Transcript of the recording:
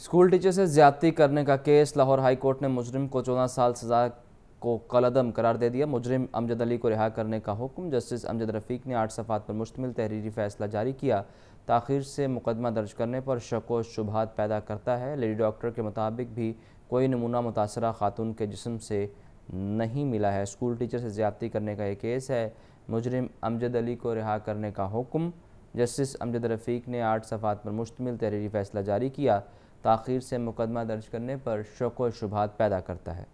school teacher से ज्यादती करने का केस लाहौर हाई कोर्ट ने मुजरिम को चौदह साल सजा को कलदम करार दे दिया मुजरिम अमजद अली को रिहा करने का हुक्म जस्टिस अमजद रफीक ने आठ सफात पर मुश्तमिल तहरीरी फैसला जारी किया ताखिर से मुकदमा दर्ज करने पर शक व पैदा करता है लेडी डॉक्टर के मुताबिक भी कोई नमूना मुतासर खातून के जिसम से नहीं मिला है स्कूल टीचर से ज्यादती करने का यह केस है मुजरिम अमजद अली को रिहा करने का हुक्म जस्टिस अमजद रफीक ने आठ सफात पर मुश्तमिल तहरीरी फैसला जारी किया ताखिर से मुकदमा दर्ज करने पर शक व शुबात पैदा करता है